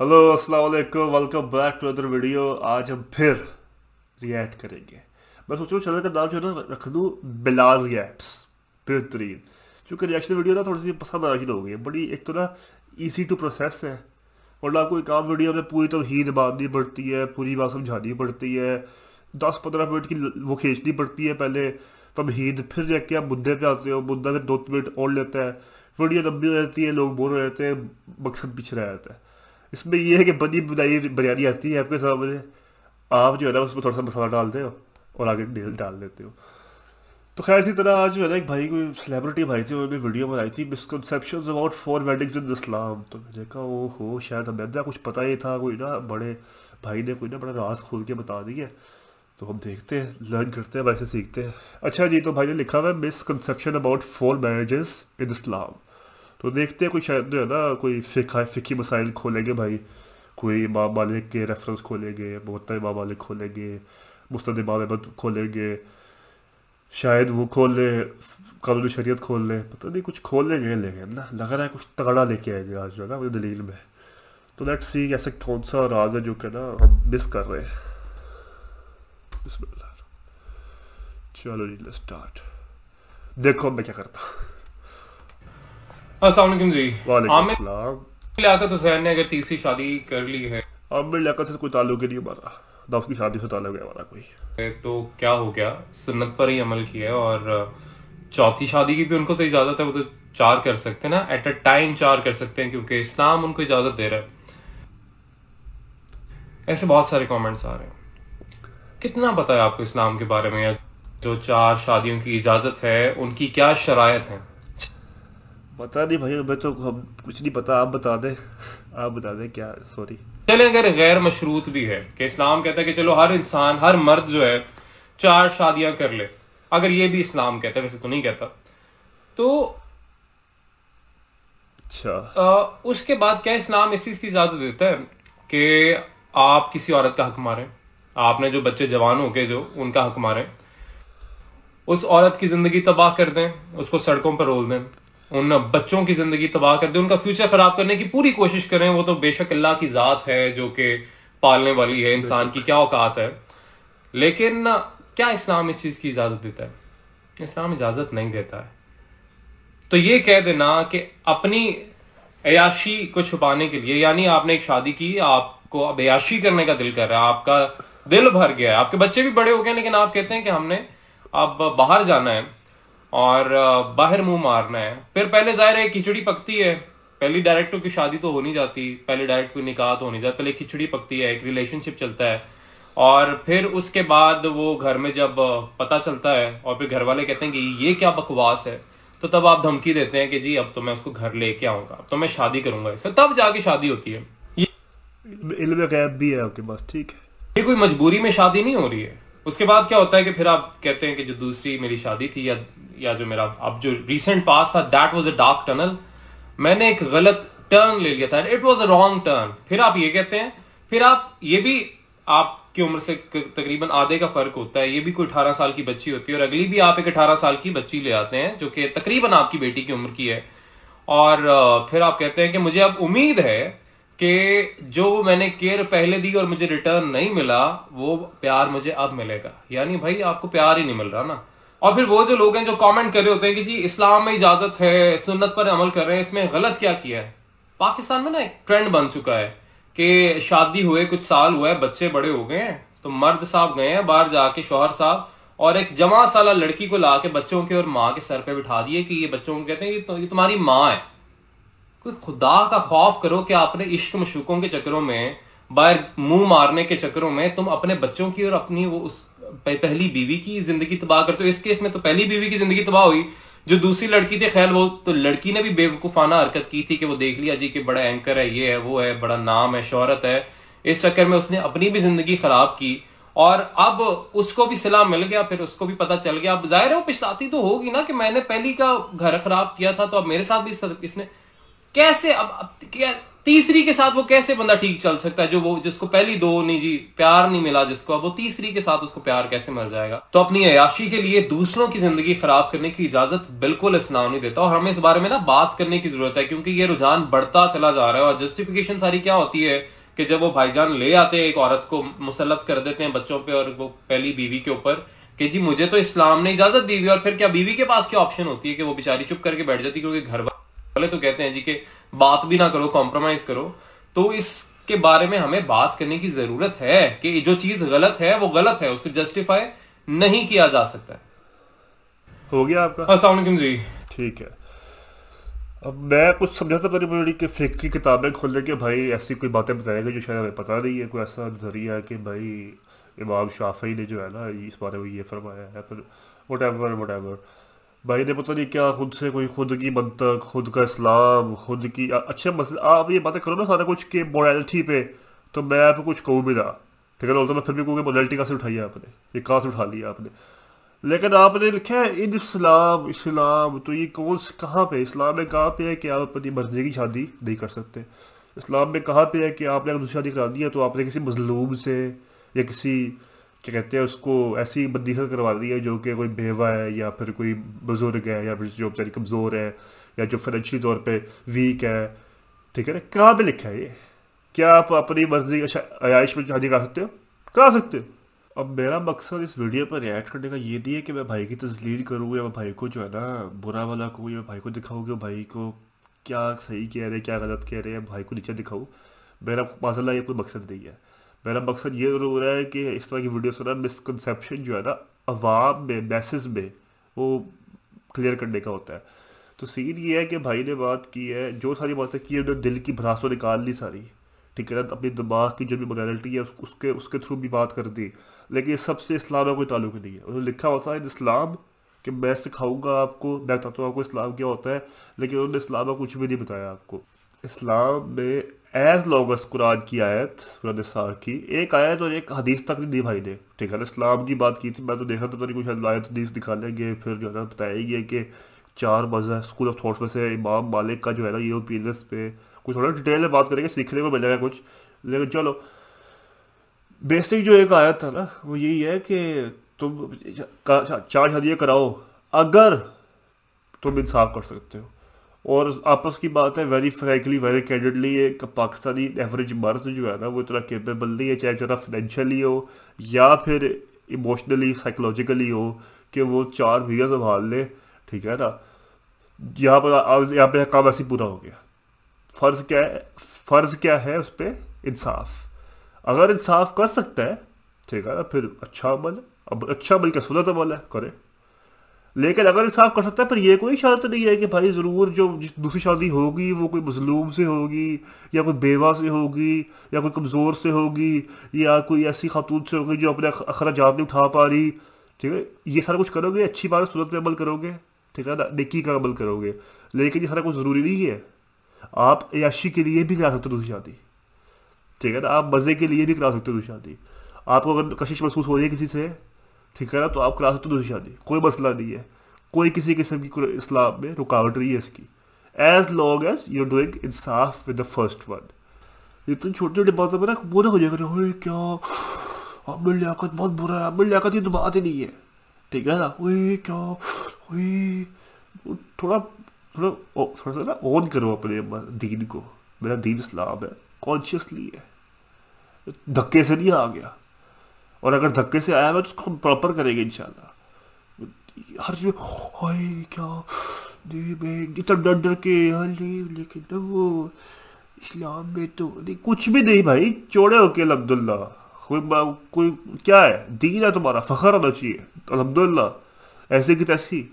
hello अस्सलाम वालेकुम welcome back to other video आज हम फिर रिएक्ट करेंगे मैं सोच रहा चैनल का नाम जो है ना रख दूँ बिलाल रिएक्ट्स बेहतरीन क्योंकि रिएक्शन वीडियो ना थोड़ी सी पसंद आना शुरू हो बड़ी एक तो ना इजी टू प्रोसेस है और ना कोई काम वीडियो में पूरी तोहीद बांधनी पड़ती है पूरी बात समझानी पड़ती है दस पंद्रह मिनट की वो खींचनी पड़ती है पहले तब तो तमहीद फिर जाके आप मुद्दे पे आते हो मुद्दा फिर दो मिनट और लेता है वीडियो लंबी हो जाती है लोग बोर हो जाते हैं मकसद पीछे रह जाता है इसमें यह है कि बनी बनाई बिरयानी आती है आपके सामने आप जो है ना उसमें थोड़ा सा मसाला डालते हो और आगे डेल डाल देते हो तो खैर इसी तरह आज जो है ना एक भाई कोई सेलिब्रिटी भाई थी उन्होंने वीडियो बनाई थी misconception about four weddings in Islam तो मैंने देखा वो हो शायद हमें ना कुछ पता ही था कोई ना बड़े भाई ने कोई ना बड़ा राज खोल के बता दिया तो हम देखते हैं लर्न करते हैं वैसे सीखते हैं अच्छा जी तो भाई ने लिखा हुआ है misconception about four marriages in Islam तो देखते हैं कोई शायद जो है ना कोई फिका फिकी मसाइल खोलेंगे भाई कोई इमाम मालिक के रेफरेंस खोलेंगे बहुत इमाम मालिक खोलेंगे मुस्तद इमाम अहमद खोलेंगे शायद वो खोल लें कानून शरीत खोल लें पता नहीं कुछ खोल लेंगे लेकिन ना लग रहा है कुछ तगड़ा लेके आएंगे आज जो है ना मुझे दलील में तो लेट्स सी ऐसा कौन सा राज है जो कि ना हम मिस कर रहे हैं चलो जी स्टार्ट देखो मैं क्या करता हूँ असलम जी आमिर तो हुसैन ने अगर तीसरी शादी कर ली है आमिर लियाकत तो से कोई ताल्लुक ही नहीं हमारा ना उसकी शादी से ताल्लुक है हमारा कोई तो क्या हो गया सुन्नत पर ही अमल किया है और चौथी शादी की भी उनको तो इजाज़त है वो तो चार कर सकते हैं ना एट अ टाइम चार कर सकते हैं क्योंकि इस्लाम उनको इजाज़त दे रहा है ऐसे बहुत सारे कमेंट्स आ रहे हैं कितना पता है आपको इस्लाम के बारे में जो चार शादियों की इजाज़त है उनकी क्या शराय है पता नहीं भाई हमें तो हम कुछ नहीं पता आप बता दें आप बता दें क्या सॉरी चले अगर गैर मशरूत भी है कि इस्लाम कहता है कि चलो हर इंसान हर मर्द जो है चार शादियां कर ले अगर ये भी इस्लाम कहता है वैसे तो नहीं कहता तो अच्छा उसके बाद क्या इस्लाम इस चीज की इजाजत देता है कि आप किसी औरत का हक मारें आपने जो बच्चे जवान हो गए जो उनका हक मारें उस औरत की जिंदगी तबाह कर दें उसको सड़कों पर रोल दें उन बच्चों की जिंदगी तबाह कर दे उनका फ्यूचर खराब करने की पूरी कोशिश करें वो तो बेशक अल्लाह की जात है जो कि पालने वाली है इंसान की क्या औकात है लेकिन क्या इस्लाम इस चीज़ की इजाज़त देता है इस्लाम इजाज़त नहीं देता है तो ये कह देना कि अपनी अयाशी को छुपाने के लिए यानी आपने एक शादी की आपको अब अयाशी करने का दिल कर रहा है आपका दिल भर गया है आपके बच्चे भी बड़े हो गए लेकिन आप कहते हैं कि हमने अब बाहर जाना है और बाहर मुंह मारना है फिर पहले जाहिर है खिचड़ी पकती है पहली डायरेक्टर तो की शादी तो हो नहीं जाती पहले डायरेक्ट कोई निकाह तो हो नहीं जाता पहले खिचड़ी पकती है एक रिलेशनशिप चलता है और फिर उसके बाद वो घर में जब पता चलता है और फिर घर वाले कहते हैं कि ये क्या बकवास है तो तब आप धमकी देते हैं कि जी अब तो मैं उसको घर लेके आऊंगा तो मैं शादी करूंगा इससे तब जाके शादी होती है ये भी है आपके पास ठीक है ये कोई मजबूरी में शादी नहीं हो रही है उसके बाद क्या होता है कि फिर आप कहते हैं कि जो दूसरी मेरी शादी थी या या जो मेरा अब जो रिसेंट पास था that was a dark tunnel मैंने एक गलत टर्न ले लिया था it was a wrong turn फिर आप ये कहते हैं फिर आप ये भी आपकी उम्र से तकरीबन आधे का फर्क होता है ये भी कोई अठारह साल की बच्ची होती है और अगली भी आप एक अठारह साल की बच्ची ले आते हैं जो कि तकरीबन आपकी बेटी की उम्र की है और फिर आप कहते हैं कि मुझे अब उम्मीद है कि जो मैंने केयर पहले दी और मुझे रिटर्न नहीं मिला वो प्यार मुझे अब मिलेगा यानी भाई आपको प्यार ही नहीं मिल रहा ना और फिर वो जो लोग हैं जो कमेंट कर रहे होते हैं कि जी इस्लाम में इजाजत है सुन्नत पर अमल कर रहे हैं इसमें गलत क्या किया है पाकिस्तान में ना एक ट्रेंड बन चुका है कि शादी हुए कुछ साल हुआ है बच्चे बड़े हो गए हैं तो मर्द साहब गए हैं बाहर जाके शोहर साहब और एक जमा साला लड़की को ला के बच्चों के और माँ के सर पे बिठा दिए कि ये बच्चों को कहते हैं ये तो, तुम्हारी माँ है कोई खुदा का खौफ करो कि आपने इश्क मशूकों के चक्करों में बाहर मुंह मारने के चक्करों में तुम अपने बच्चों की और अपनी वो उस पहली बीवी की जिंदगी तबाह करते हो इस केस में तो पहली बीवी की जिंदगी तबाह हुई जो दूसरी लड़की थे खैर वो तो लड़की ने भी बेवकूफाना हरकत की थी कि वो देख लिया जी कि बड़ा एंकर है ये है वो है बड़ा नाम है शोहरत है इस चक्कर में उसने अपनी भी जिंदगी खराब की और अब उसको भी सलाह मिल गया फिर उसको भी पता चल गया अब जाहिर है वो पिछताती तो होगी ना कि मैंने पहली का घर खराब किया था तो अब मेरे साथ भी इसने कैसे अब, अब क्या तीसरी के साथ वो कैसे बंदा ठीक चल सकता है जो वो जिसको पहली दो नहीं जी प्यार नहीं मिला जिसको अब वो तीसरी के साथ उसको प्यार कैसे मिल जाएगा तो अपनी अयाशी के लिए दूसरों की जिंदगी खराब करने की इजाजत बिल्कुल इस्लाम नहीं देता और हमें इस बारे में ना बात करने की जरूरत है क्योंकि ये रुझान बढ़ता चला जा रहा है और जस्टिफिकेशन सारी क्या होती है कि जब वो भाईजान ले आते हैं एक औरत को मुसलत कर देते हैं बच्चों पर और वो पहली बीवी के ऊपर कि जी मुझे तो इस्लाम ने इजाजत दी हुई और फिर क्या बीवी के पास क्या ऑप्शन होती है कि वो बेचारी चुप करके बैठ जाती क्योंकि घर पहले तो कहते हैं जी के बात भी ना करो कॉम्प्रोमाइज करो तो इसके बारे में हमें बात करने की जरूरत है कि जो चीज गलत है वो गलत है उसको जस्टिफाई नहीं किया जा सकता हो गया आपका असलाकुम जी ठीक है अब मैं कुछ समझा था मेरी मुझे कि फिक की किताबें खोल के भाई ऐसी कोई बातें बताएंगे जो शायद हमें पता नहीं है कोई ऐसा जरिया कि भाई इमाम शाफी ने जो है ना इस बारे में ये फरमाया है पर वट एवर वट एवर भाई ने पता नहीं क्या खुद से कोई खुद की मंतक खुद का इस्लाम खुद की अच्छे मसले आप ये बातें करो ना सारा कुछ के मोरलिटी पे तो मैं आपको कुछ कहूँ भी ना ठीक है ना तो मैं फिर भी कहूँगी मोरलिटी कहाँ से उठाई है आपने ये कहाँ से उठा लिया आपने लेकिन आपने लिखा है इन इस्लाम इस्लाम तो ये कौन कहाँ पे इस्लाम में कहाँ पे है कि आप अपनी मर्जी की शादी नहीं कर सकते इस्लाम में कहाँ पे है कि आपने अगर दूसरी शादी करा दी है तो आपने किसी मजलूम से या किसी क्या कहते हैं उसको ऐसी बदीखल करवा दी है जो कि कोई बेवा है या फिर कोई बुज़ुर्ग है या फिर जो बेचारी कमज़ोर है या जो फाइनेंशली तौर पर वीक है ठीक है ना कहाँ पर लिखा है ये क्या आप अपनी मर्जी आयाइश में शादी कर सकते हो करा सकते हो अब मेरा मकसद इस वीडियो पर रिएक्ट करने का ये नहीं है कि मैं भाई की तस्लील करूँ या मैं भाई को जो है ना बुरा वाला कहूँ या भाई को दिखाऊँ कि भाई को क्या सही कह रहे हैं क्या गलत कह रहे हैं भाई को नीचे दिखाऊँ मेरा माशाला ये कोई मकसद नहीं है मेरा मकसद ये ज़रूर है कि इस तरह की वीडियो ना मिसकनसेप्शन जो है ना अवाम में मैसेज में वो क्लियर करने का होता है तो सीन ये है कि भाई ने बात की है जो सारी बातें की है उन्होंने दिल की भरासों तो निकाल ली सारी ठीक है ना अपने दिमाग की जो भी मोडलिटी है उसके उसके थ्रू भी बात कर दी लेकिन ये सबसे इस्लाम का कोई ताल्लुक नहीं है उन्होंने लिखा होता है इस्लाम कि मैं सिखाऊंगा आपको मैं बताता हूँ आपको इस्लाम क्या होता है लेकिन उन्होंने इस्लाम का कुछ भी नहीं बताया आपको इस्लाम में एज लोग कुरान की आयत सूरसार की एक आयत और एक हदीस तक नहीं दी भाई ने ठीक है इस्लाम की बात की थी मैं तो देखा था पता नहीं कुछ आयत हदीस दिखा लेंगे फिर जो है ना बताएगी कि चार मज़ा स्कूल ऑफ थॉट्स में से इमाम मालिक का जो है ना ये ओपिनियंस पे कुछ थोड़ा डिटेल में बात करेंगे सीखने को मिलेगा कुछ लेकिन चलो बेसिक जो एक आयत था ना वो यही है कि तुम चार शादियाँ कराओ अगर तुम इंसाफ कर सकते हो और आपस की बात है वेरी फ्रैंकली वेरी कैंडिडली एक पाकिस्तानी एवरेज मर्द जो है ना वो इतना केपेबल नहीं है चाहे ज़रा फाइनेंशियली हो या फिर इमोशनली साइकोलॉजिकली हो कि वो चार भैया संभाल ले ठीक है ना यहाँ पर यहाँ पे काम ऐसे पूरा हो गया फ़र्ज़ क्या है फ़र्ज़ क्या है उस पर इंसाफ अगर इंसाफ कर सकता है ठीक है ना फिर अच्छा अमल अब अच्छा अमल क्या सुनत अमल है करें लेकिन अगर इंसाफ कर सकता है पर यह कोई शर्त नहीं है कि भाई ज़रूर जो दूसरी शादी होगी वो कोई मजलूम से होगी या कोई बेवा से होगी या कोई कमज़ोर से होगी या कोई ऐसी खातून से होगी जो अपने अखराज नहीं उठा पा रही ठीक है ये सारा कुछ करोगे अच्छी बात सूरत में अमल करोगे ठीक है ना निकी का अमल करोगे लेकिन ये सारा कुछ ज़रूरी नहीं है आप याशी के लिए भी करा सकते हो दूसरी शादी ठीक है ना आप मज़े के लिए भी करा सकते हो दूसरी शादी आपको अगर कशिश महसूस हो रही है किसी से ठीक है ना तो आप करा सकते हो दूसरी शादी कोई मसला नहीं है कोई किसी किस्म की इस्लाम में रुकावट नहीं है इसकी as long as you doing इंसाफ विद द फर्स्ट वन इतने छोटे छोटे बातों पर ना वो ना हो जाएगा अरे क्या अब लियाकत बहुत बुरा है अब लियाकत की तो बात ही नहीं है ठीक है ना ओए क्या ओए थोड़ा थोड़ा थोड़ा सा ना ऑन करो अपने दीन को मेरा दीन इस्लाम है कॉन्शियसली है धक्के से नहीं आ गया और अगर धक्के से आया मैं तो उसको प्रॉपर करेंगे इंशाल्लाह हर चीज हाय क्या इतना डर डर के लेकिन वो इस्लाम में तो नहीं कुछ भी नहीं भाई चौड़े होके अब्दुल्ला कोई कोई क्या है दीन है तुम्हारा फ़खर होना चाहिए अलहमदुल्ला ऐसे की तैसी